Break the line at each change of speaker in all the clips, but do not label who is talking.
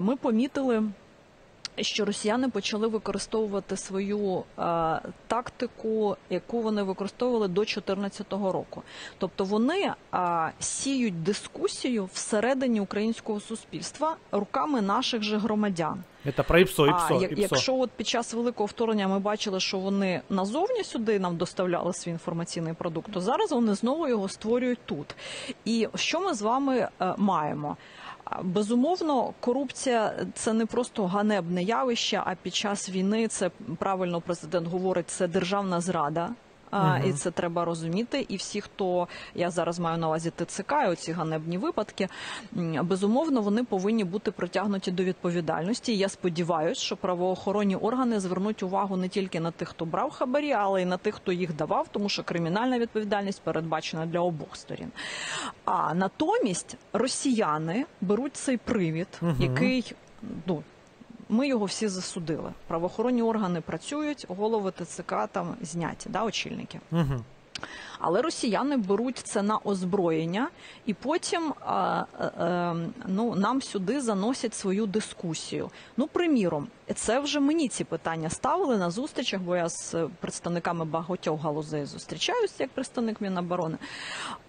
ми помітили. Що росіяни почали використовувати свою е, тактику, яку вони використовували до 2014 року, тобто вони е, сіють дискусію всередині українського суспільства руками наших же громадян.
Це про ІПСО, ІПСО, а, як, ІПСО. Якщо
от під час великого вторгнення ми бачили, що вони назовні сюди нам доставляли свій інформаційний продукт, то зараз вони знову його створюють тут. І що ми з вами е, маємо? Безумовно, корупція це не просто ганебне явище. А під час війни це правильно президент говорить, це державна зрада. Ага. І це треба розуміти. І всі, хто я зараз маю на увазі ТЦК, і оці ганебні випадки, безумовно, вони повинні бути притягнуті до відповідальності. я сподіваюся, що правоохоронні органи звернуть увагу не тільки на тих, хто брав хабарі, але й на тих, хто їх давав, тому що кримінальна відповідальність передбачена для обох сторін. А натомість росіяни беруть цей привід, ага. який ну. Ми його всі засудили. Правоохоронні органи працюють, голови ТЦК там зняті, да, очільники. Угу. Але росіяни беруть це на озброєння, і потім а, а, е, е, ну нам сюди заносять свою дискусію. Ну, приміром, це вже мені ці питання ставили на зустрічах, бо я з представниками багатьох галузей зустрічаюся як представник Міноборони.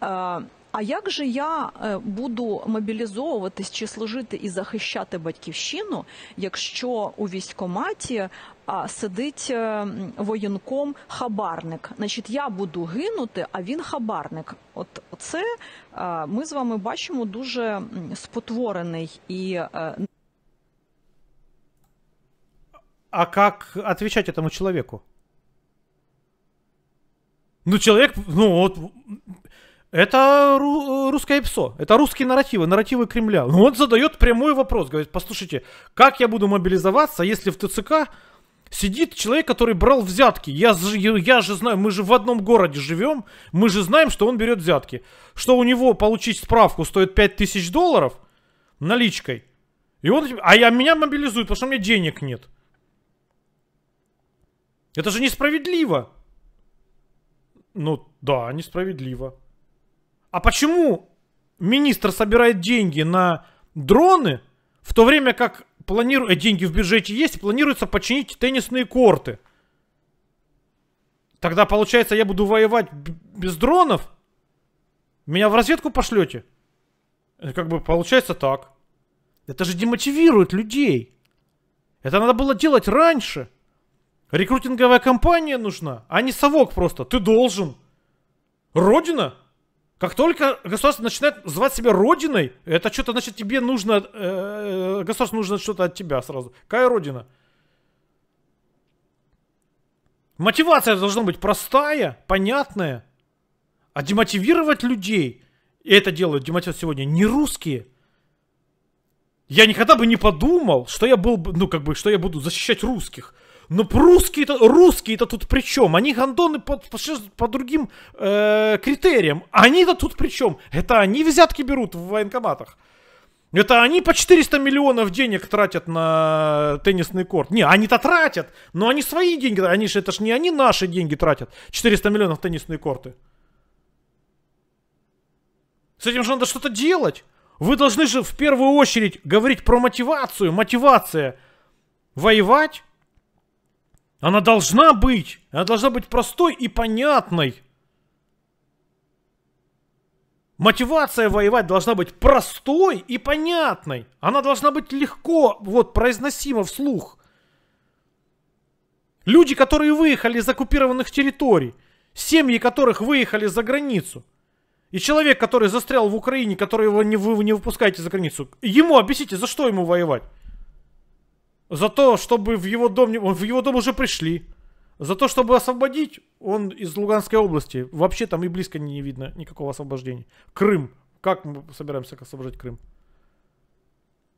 А, е, а як же я е, буду мобілізовуватись чи служити і захищати батьківщину, якщо у військкоматі е, сидить е, воєнком хабарник? Значить, я буду гинути, а він хабарник. От це ми з вами бачимо дуже спотворений і
А як отвечать этому чоловіку? Ну, чоловік. ну, вот, Это ру- русское ПСО, это русские нарративы, нарративы Кремля. Ну он задает прямой вопрос, говорит, послушайте, как я буду мобилизоваться, если в ТЦК сидит человек, который брал взятки. Я, я, я же знаю, мы же в одном городе живем, мы же знаем, что он берет взятки. Что у него получить справку стоит 5000 долларов наличкой. И он, а я, меня мобилизуют, потому что у меня денег нет. Это же несправедливо. Ну да, несправедливо а почему министр собирает деньги на дроны, в то время как планируют, э, деньги в бюджете есть, планируется починить теннисные корты? Тогда, получается, я буду воевать без дронов? Меня в разведку пошлете? Э, как бы получается так. Это же демотивирует людей. Это надо было делать раньше. Рекрутинговая компания нужна, а не совок просто. Ты должен. Родина? Как только государство начинает звать себя родиной, это что-то, значит, тебе нужно, э, э, государству нужно что-то от тебя сразу. Какая родина? Мотивация должна быть простая, понятная. А демотивировать людей, и это делают демотивировать сегодня не русские. Я никогда бы не подумал, что я был бы, ну как бы, что я буду защищать русских. Ну, русские-то русские -то тут при чем? Они гандоны по, по, по другим э, критериям. Они-то тут при чем? Это они взятки берут в военкоматах. Это они по 400 миллионов денег тратят на теннисный корт. Не, они-то тратят, но они свои деньги, они же, это ж не они наши деньги тратят. 400 миллионов теннисные корты. С этим же надо что-то делать. Вы должны же в первую очередь говорить про мотивацию. Мотивация воевать, она должна быть! Она должна быть простой и понятной! Мотивация воевать должна быть простой и понятной. Она должна быть легко, вот, произносима вслух. Люди, которые выехали из оккупированных территорий, семьи которых выехали за границу, и человек, который застрял в Украине, который его не, вы не выпускаете за границу, ему объясните, за что ему воевать? За то, чтобы в его дом... В его дом уже пришли. За то, чтобы освободить, он из Луганской области. Вообще там и близко не видно никакого освобождения. Крым. Как мы собираемся освобождать Крым?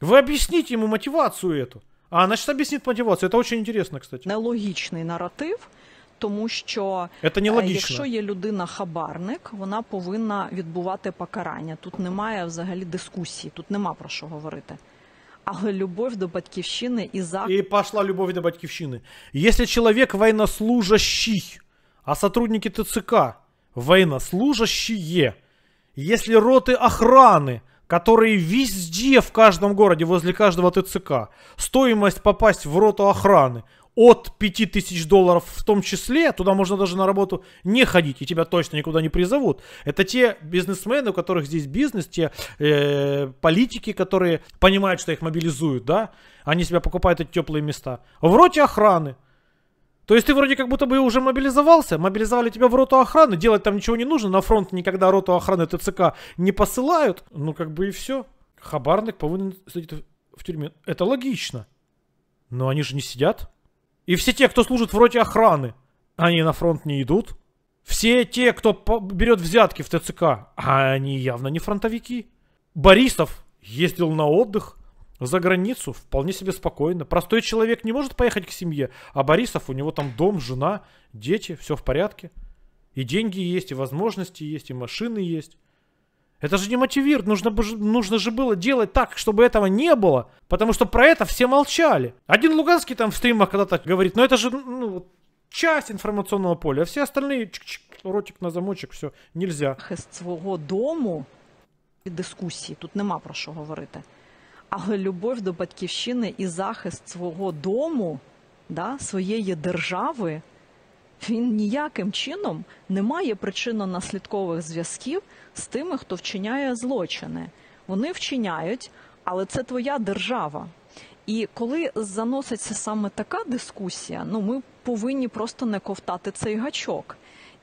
Вы объясните ему мотивацию эту. А значит объяснит мотивацию. Это очень интересно, кстати. Нелогічний наратив.
Тому що Це э, нелогічно. якщо є людина хабарник, вона повинна відбувати покарання. Тут немає взагалі дискусії, тут нема про що говорити
але до батьківщини і за и пошла любовь до батьківщини. Если человек военнослужащий, а сотрудники ТЦК военнослужащие, если роты охраны, которые везде, в каждом городе, возле каждого ТЦК, стоимость попасть в роту охраны от 5000 долларов в том числе, туда можно даже на работу не ходить, и тебя точно никуда не призовут. Это те бизнесмены, у которых здесь бизнес, те э, политики, которые понимают, что их мобилизуют, да, они себя покупают эти теплые места. В роте охраны. То есть ты вроде как будто бы уже мобилизовался, мобилизовали тебя в роту охраны, делать там ничего не нужно, на фронт никогда роту охраны ТЦК не посылают, ну как бы и все. Хабарник повинен сидит в тюрьме. Это логично. Но они же не сидят. И все те, кто служит в роте охраны, они на фронт не идут. Все те, кто берет взятки в ТЦК, а они явно не фронтовики. Борисов ездил на отдых за границу вполне себе спокойно. Простой человек не может поехать к семье, а Борисов, у него там дом, жена, дети, все в порядке. И деньги есть, и возможности есть, и машины есть. Это же не мотивирует. Нужно, нужно же было делать так, чтобы этого не было. Потому что про это все молчали. Один Луганский там в стримах когда-то говорит, но это же ну, часть информационного поля. А все остальные, чик -чик, ротик на замочек, все, нельзя. своего дома и дискуссии тут нема про що говорити. Але любов до
батьківщини и захист своего дома, да, своей держави – він ніяким чином не має причинно-наслідкових зв'язків з тими, хто вчиняє злочини. Вони вчиняють, але це твоя держава. І коли заноситься саме така дискусія, ну ми повинні просто не ковтати цей гачок.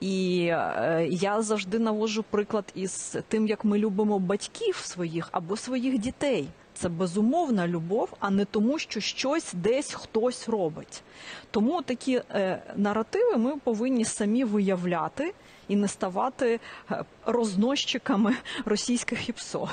І е, я завжди навожу приклад із тим, як ми любимо батьків своїх або своїх дітей. це безумовна любов, а не тому, що щось десь хтось робить. Тому такі е, наративи ми повинні самі виявляти і не ставати розносчиками російських ЄПСО.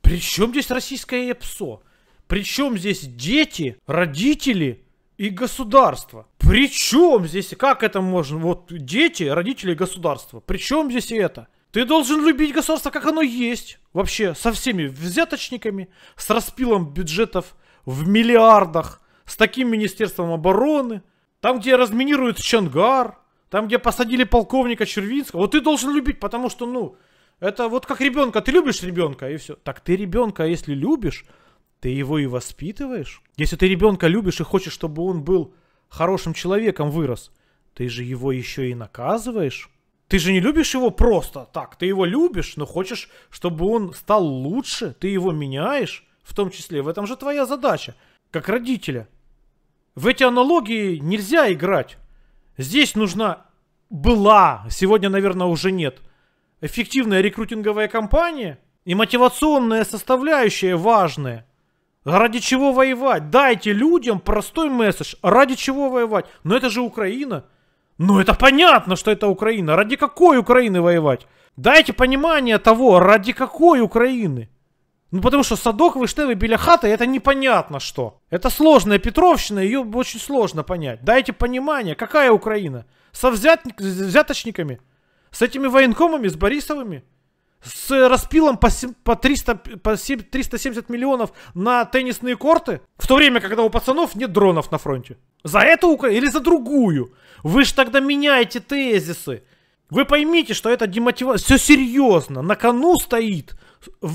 При чем здесь российское ЕПСО? Причем здесь дети, родители и государство? При Причем здесь, как это можно, вот дети, родители и государство? Причем здесь это? Ты должен любить государство, как оно есть. Вообще, со всеми взяточниками, с распилом бюджетов в миллиардах, с таким Министерством обороны, там, где разминируют Чангар, там, где посадили полковника Червинского. Вот ты должен любить, потому что, ну, это вот как ребенка. Ты любишь ребенка, и все. Так ты ребенка, а если любишь, ты его и воспитываешь. Если ты ребенка любишь и хочешь, чтобы он был хорошим человеком, вырос, ты же его еще и наказываешь. Ты же не любишь его просто так. Ты его любишь, но хочешь, чтобы он стал лучше. Ты его меняешь, в том числе. В этом же твоя задача, как родителя. В эти аналогии нельзя играть. Здесь нужна была, сегодня, наверное, уже нет, эффективная рекрутинговая кампания и мотивационная составляющая важная. Ради чего воевать? Дайте людям простой месседж. Ради чего воевать? Но это же Украина. Ну это понятно, что это Украина. Ради какой Украины воевать? Дайте понимание того, ради какой Украины. Ну потому что садок Виштевы біля хаты это непонятно что. Это сложная Петровщина, ее очень сложно понять. Дайте понимание, какая Украина? Со взят... взяточниками? С этими военкомами, с Борисовыми? с распилом по, 7, по, 300, по 7, 370 миллионов на теннисные корты, в то время, когда у пацанов нет дронов на фронте. За эту Украину или за другую? Вы же тогда меняете тезисы. Вы поймите, что это демотивация. Все серьезно. На кону стоит,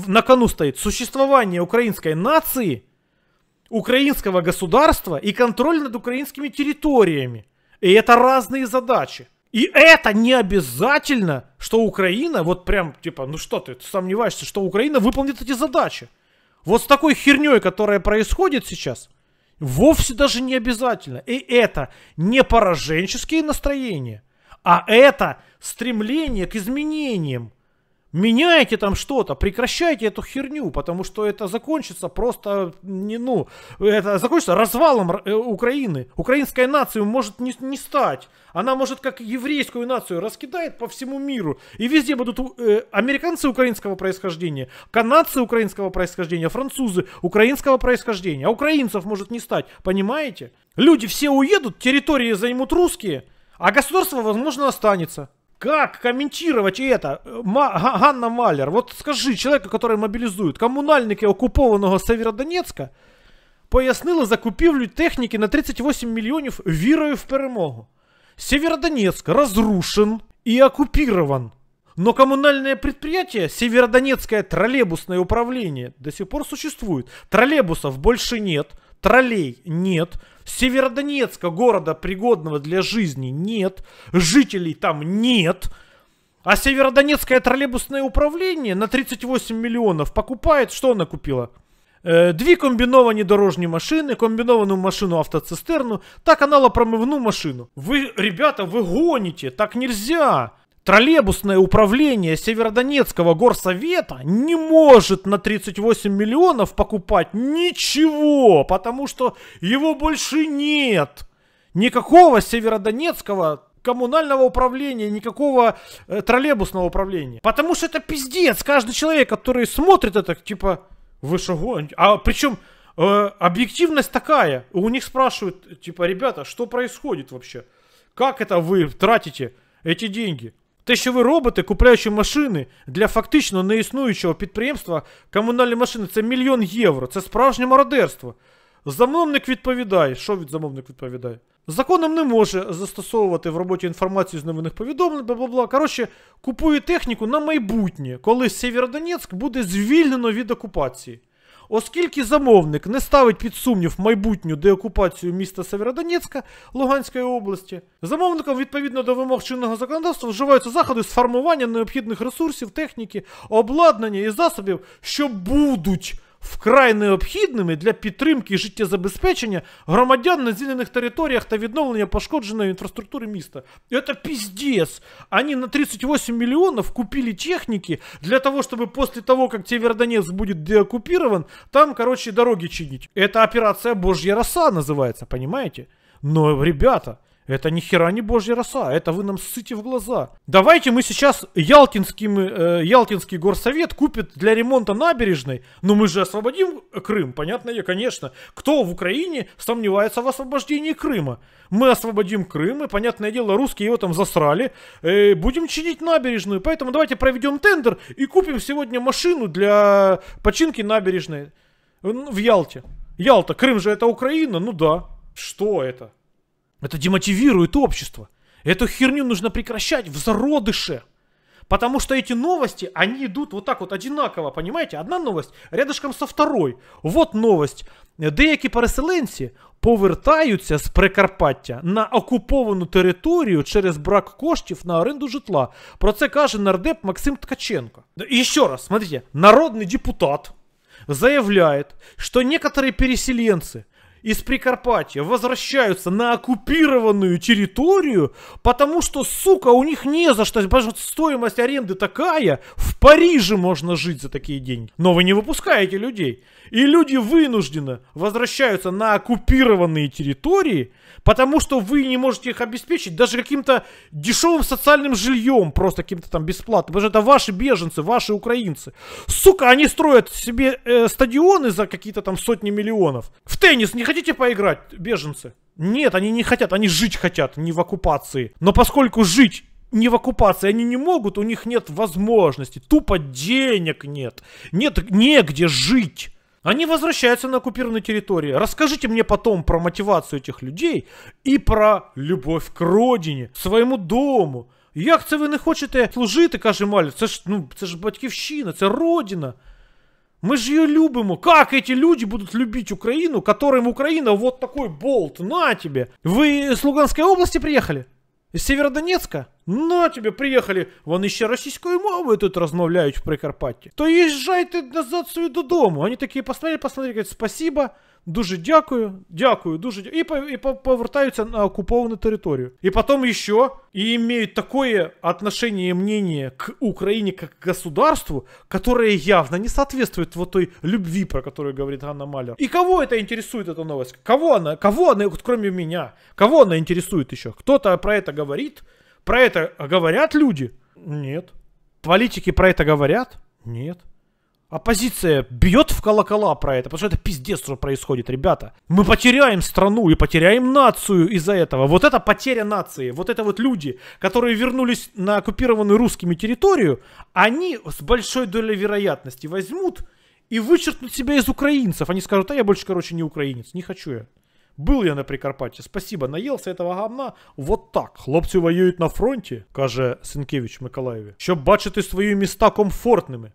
на кону стоит существование украинской нации, украинского государства и контроль над украинскими территориями. И это разные задачи. И это не обязательно, что Украина, вот прям, типа, ну что ты, ты сомневаешься, что Украина выполнит эти задачи. Вот с такой херней, которая происходит сейчас, вовсе даже не обязательно. И это не пораженческие настроения, а это стремление к изменениям. Меняйте там что-то, прекращайте эту херню, потому что это закончится просто, не, ну, это закончится развалом э, Украины. Украинская нация может не, не стать. Она может как еврейскую нацию раскидает по всему миру. И везде будут э, американцы украинского происхождения, канадцы украинского происхождения, французы украинского происхождения. А украинцев может не стать, понимаете? Люди все уедут, территории займут русские, а государство, возможно, останется. Как комментировать это, Ма Ганна Малер? Вот скажи, человека, который мобилизует комунальники окупованого Северодонецка. пояснили закупівлю техніки на 38 мільйонів вірою в перемогу. Северодонецк разрушен и оккупирован. Но коммунальное предприятие Северодонецкое троллейбусное управление до сих пор существует. Троллейбусов больше нет троллей нет, Северодонецка, города пригодного для жизни, нет, жителей там нет, а Северодонецкое троллейбусное управление на 38 миллионов покупает, что она купила? Э, две комбіновані дорожные машины, комбіновану машину автоцистерну та каналопромивну машину. Вы ребята, ви гоните, так нельзя. Троллейбусное управление Северодонецкого горсовета не может на 38 миллионов покупать ничего, потому что его больше нет. Никакого Северодонецкого коммунального управления, никакого э, троллейбусного управления. Потому что это пиздец. Каждый человек, который смотрит это, типа, вы что, А причем э, объективность такая. У них спрашивают, типа, ребята, что происходит вообще? Как это вы тратите эти деньги? Те, що ви робите, купляючи машини для фактично неіснуючого підприємства, комунальні машини це мільйон євро, це справжнє мародерство. Замовник відповідає, що від замовник відповідає? Законом не може застосовувати в роботі інформацію з новинних повідомлень, бла бла бла. Коротше, купує техніку на майбутнє, коли Сєвєродонецьк буде звільнено від окупації. Оскільки замовник не ставить під сумнів майбутню деокупацію міста Северодонецька Луганської області, замовником відповідно до вимог чинного законодавства вживаються заходи з формування необхідних ресурсів, техніки, обладнання і засобів, що будуть вкрай необхідними для підтримки і життєзабезпечення громадян на звільнених територіях та відновлення пошкодженої інфраструктури міста. Это пиздец! Они на 38 миллионов купили техники для того, чтобы после того, как Северодонецк будет деоккупирован, там, короче, дороги чинить. Это операция «Божья роса» называется, понимаете? Но, ну, ребята, это ни хера не божья роса, это вы нам ссыте в глаза. Давайте мы сейчас Ялтинским, э, Ялтинский горсовет купит для ремонта набережной, но мы же освободим Крым, понятно ли, конечно. Кто в Украине сомневается в освобождении Крыма? Мы освободим Крым, и, понятное дело, русские его там засрали. Э, будем чинить набережную, поэтому давайте проведем тендер и купим сегодня машину для починки набережной в Ялте. Ялта, Крым же это Украина, ну да. Что это? Это демотивирует общество. Эту херню нужно прекращать в зародыше. Потому что эти новости, они идут вот так вот одинаково, понимаете? Одна новость рядышком со второй. Вот новость. Деякі переселенці повертаються з Прикарпаття на окуповану територію через брак коштів на оренду житла. Про це каже нардеп Максим Ткаченко. І ще раз, смотрите, народний депутат заявляет, что некоторые переселенцы из Прикарпатья возвращаются на оккупированную территорию, потому что, сука, у них не за что, потому что стоимость аренды такая, в Париже можно жить за такие деньги. Но вы не выпускаете людей. И люди вынужденно возвращаются на оккупированные территории, потому что вы не можете их обеспечить даже каким-то дешевым социальным жильем, просто каким-то там бесплатным. Потому что это ваши беженцы, ваши украинцы. Сука, они строят себе э, стадионы за какие-то там сотни миллионов. В теннис не хотите поиграть, беженцы? Нет, они не хотят, они жить хотят, не в оккупации. Но поскольку жить не в оккупации, они не могут, у них нет возможности, тупо денег нет, нет негде жить. Они возвращаются на оккупированную территорию. Расскажите мне потом про мотивацию этих людей и про любовь к родине, своему дому. Як це ви не хочете служити, каже Маля, це ж, ну, це ж батьківщина, це родина. Мы ж ее любим. Как эти люди будут любить Украину, которым Украина вот такой болт, на тебе. Вы из Луганской области приехали? Из Северодонецка? На тебе, приехали, Вони ще російською мовою тут розмовляють в Прикарпатті. То їжджайте назад собі додому. Вони такі посмотрели, посмотрели, кажуть, спасибо. Дуже дякую, дякую, дуже дякую. І, по, і повертаються на окупованную территорию. И потом еще и имеют такое отношение и мнение к Украине как к государству, которое явно не соответствует вот той любви, про которую говорит Ганна Малер. И кого это интересует, эта новость? Кого она, кого она, кроме меня, кого она интересует еще? Кто-то про это говорит, про это говорят люди? Нет. Политики про это говорят? Нет. Оппозиция бьет в колокола про это, потому что это пиздец, что происходит, ребята. Мы потеряем страну и потеряем нацию из-за этого. Вот это потеря нации. Вот это вот люди, которые вернулись на оккупированную русскими территорию, они с большой долей вероятности возьмут и вычеркнут себя из украинцев. Они скажут, а я больше, короче, не украинец, не хочу я. Был я на Прикарпатті, спасибо, наелся этого гамна. Вот так. хлопцы воюют на фронте, каже Сенкевич Миколаєві, щоб бачити свои места комфортными.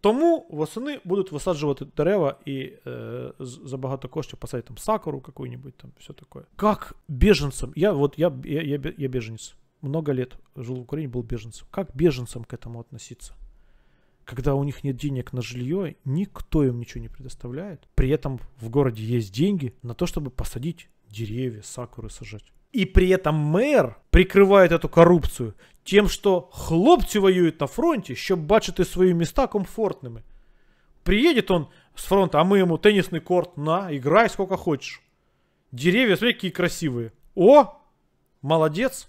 Тому восени будут высаживать дерева и е, э, за багато коштів посадить там сакуру какую-нибудь, там все такое. Как беженцам, я вот я, я, я, я беженец, много лет жил в Украине, был беженцем. Как беженцам к этому относиться? когда у них нет денег на жилье, никто им ничего не предоставляет. При этом в городе есть деньги на то, чтобы посадить деревья, сакуры сажать. И при этом мэр прикрывает эту коррупцию тем, что хлопці воюють на фронті, щоб бачити свои места комфортными. Приедет он с фронта, а мы ему теннисный корт, на, играй сколько хочешь. Деревья, смотри, какие красивые. О, молодец.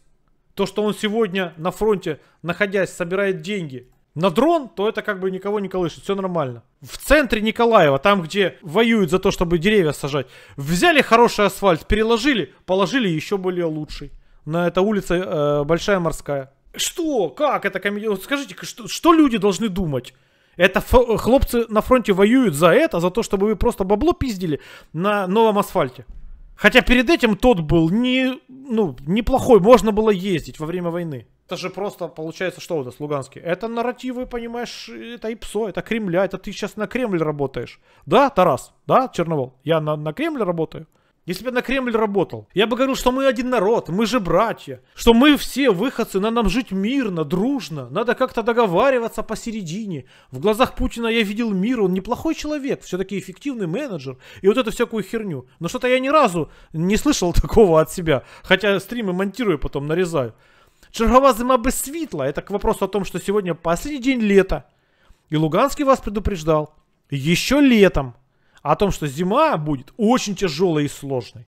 То, что он сегодня на фронте, находясь, собирает деньги на дрон, то это как бы никого не колышет, все нормально. В центре Николаева, там, где воюют за то, чтобы деревья сажать, взяли хороший асфальт, переложили, положили еще более лучший. На этой улица э, Большая Морская. Что? Как это комедия? Скажите, что, что люди должны думать? Это фо- хлопцы на фронте воюют за это, за то, чтобы вы просто бабло пиздили на новом асфальте. Хотя перед этим тот был не, ну, неплохой, можно было ездить во время войны это же просто получается, что у нас Луганский? Это нарративы, понимаешь, это ИПСО, это Кремля, а это ты сейчас на Кремль работаешь. Да, Тарас, да, Черновол, я на, на Кремль работаю. Если бы я на Кремль работал, я бы говорил, что мы один народ, мы же братья, что мы все выходцы, надо нам жить мирно, дружно, надо как-то договариваться посередине. В глазах Путина я видел мир, он неплохой человек, все-таки эффективный менеджер и вот эту всякую херню. Но что-то я ни разу не слышал такого от себя, хотя стримы монтирую потом, нарезаю. Чергова зима бы светла. Это к вопросу о том, что сегодня последний день лета. И Луганский вас предупреждал еще летом о том, что зима будет очень тяжелой и сложной.